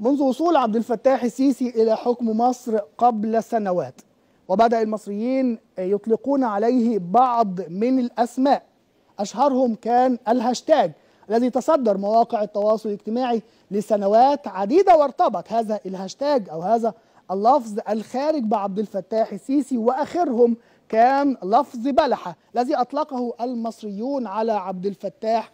منذ وصول عبد الفتاح السيسي إلى حكم مصر قبل سنوات وبدأ المصريين يطلقون عليه بعض من الأسماء أشهرهم كان الهاشتاج الذي تصدر مواقع التواصل الاجتماعي لسنوات عديدة وارتبط هذا الهاشتاج أو هذا اللفظ الخارج بعبد الفتاح السيسي وآخرهم كان لفظ بلحة الذي أطلقه المصريون على عبد الفتاح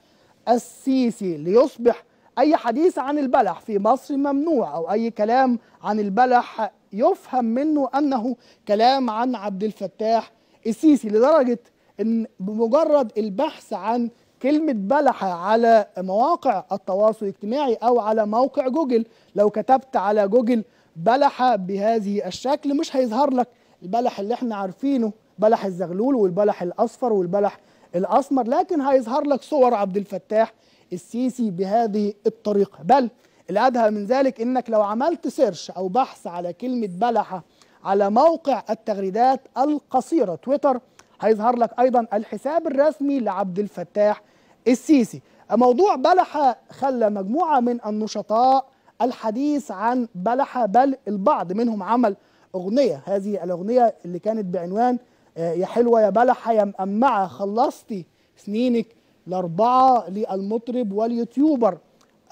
السيسي ليصبح أي حديث عن البلح في مصر ممنوع أو أي كلام عن البلح يفهم منه أنه كلام عن عبد الفتاح السيسي لدرجة أن بمجرد البحث عن كلمة بلحة على مواقع التواصل الاجتماعي أو على موقع جوجل لو كتبت على جوجل بلحة بهذه الشكل مش هيظهر لك البلح اللي احنا عارفينه بلح الزغلول والبلح الأصفر والبلح الأسمر لكن هيظهر لك صور عبد الفتاح السيسي بهذه الطريقة بل الأدهى من ذلك أنك لو عملت سيرش أو بحث على كلمة بلحة على موقع التغريدات القصيرة تويتر هيظهر لك أيضا الحساب الرسمي لعبد الفتاح السيسي موضوع بلحة خلى مجموعة من النشطاء الحديث عن بلحة بل البعض منهم عمل أغنية هذه الأغنية اللي كانت بعنوان آه، يا حلوة يا بلحة يا مأمعة خلصتي سنينك الأربعة للمطرب واليوتيوبر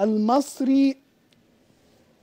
المصري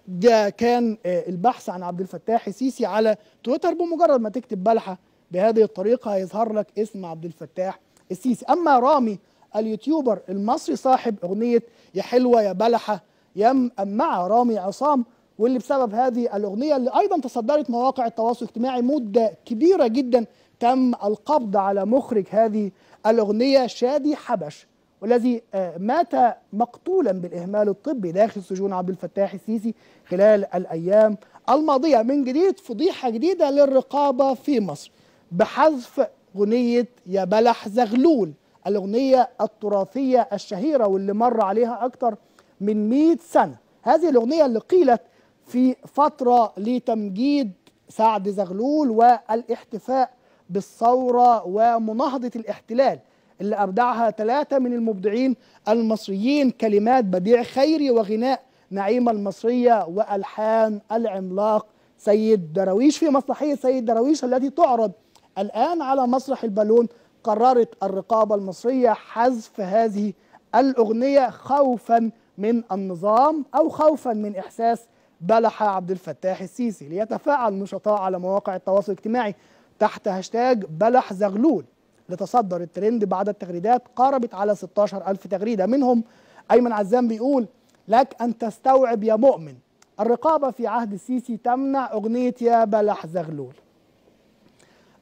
ده كان آه، البحث عن عبد الفتاح السيسي على تويتر بمجرد ما تكتب بلحة بهذه الطريقة هيظهر لك اسم عبد الفتاح السيسي أما رامي اليوتيوبر المصري صاحب أغنية يا حلوة يا بلحة يا مع رامي عصام واللي بسبب هذه الأغنية اللي أيضا تصدرت مواقع التواصل الاجتماعي مدة كبيرة جدا تم القبض على مخرج هذه الأغنية شادي حبش والذي آه، مات مقتولا بالإهمال الطبي داخل سجون عبد الفتاح السيسي خلال الأيام الماضية من جديد فضيحة جديدة للرقابة في مصر بحذف أغنية يا بلح زغلول الأغنية التراثية الشهيرة واللي مر عليها أكثر من 100 سنة هذه الأغنية اللي قيلت في فترة لتمجيد سعد زغلول والاحتفاء بالثورة ومناهضة الاحتلال اللي أبدعها ثلاثة من المبدعين المصريين كلمات بديع خيري وغناء نعيمة المصرية وألحان العملاق سيد درويش في مسرحية سيد درويش التي تعرض الآن على مسرح البالون قررت الرقابة المصرية حذف هذه الأغنية خوفا من النظام أو خوفا من إحساس بلح عبد الفتاح السيسي ليتفاعل نشطاء على مواقع التواصل الاجتماعي تحت هاشتاج بلح زغلول لتصدر الترند بعد التغريدات قاربت على 16000 تغريدة منهم أيمن عزام بيقول لك أن تستوعب يا مؤمن الرقابة في عهد السيسي تمنع أغنية يا بلح زغلول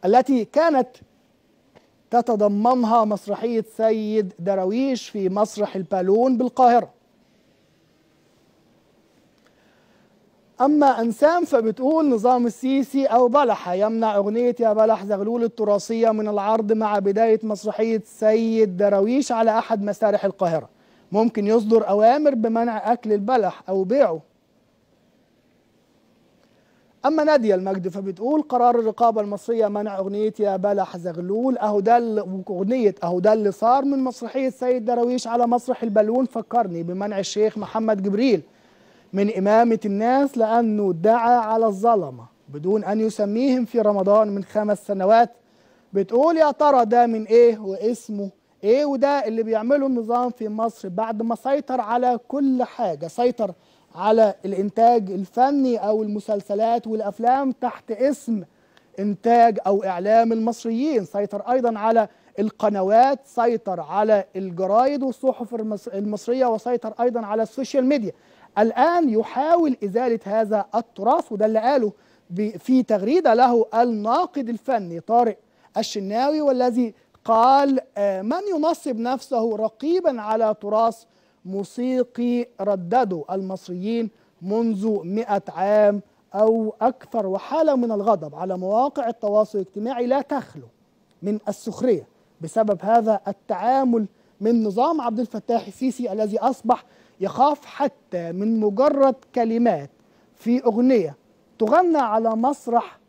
التي كانت تتضمنها مسرحية سيد درويش في مسرح البالون بالقاهرة أما أنسام فبتقول نظام السيسي أو بلح يمنع أغنية يا بلح زغلول التراثية من العرض مع بداية مسرحية سيد درويش على أحد مسارح القاهرة ممكن يصدر أوامر بمنع أكل البلح أو بيعه أما نادية المجد فبتقول قرار الرقابة المصرية منع أغنية يا بلح زغلول أهو ده أغنية أهو ده اللي صار من مسرحية سيد درويش على مسرح البالون فكرني بمنع الشيخ محمد جبريل من إمامة الناس لأنه دعا على الظلمة بدون أن يسميهم في رمضان من خمس سنوات بتقول يا ترى ده من إيه واسمه إيه وده اللي بيعمله النظام في مصر بعد ما سيطر على كل حاجة سيطر على الإنتاج الفني أو المسلسلات والأفلام تحت اسم إنتاج أو إعلام المصريين سيطر أيضا على القنوات سيطر على الجرايد والصحف المصرية وسيطر أيضا على السوشيال ميديا الآن يحاول إزالة هذا التراث وده اللي قاله في تغريدة له الناقد الفني طارق الشناوي والذي قال آه، من ينصب نفسه رقيبا على تراث موسيقي ردده المصريين منذ مئة عام أو أكثر وحالة من الغضب على مواقع التواصل الاجتماعي لا تخلو من السخرية بسبب هذا التعامل من نظام عبد الفتاح السيسي الذي أصبح يخاف حتى من مجرد كلمات في أغنية تغنى على مسرح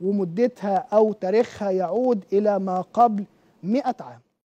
ومدتها أو تاريخها يعود إلى ما قبل مئة عام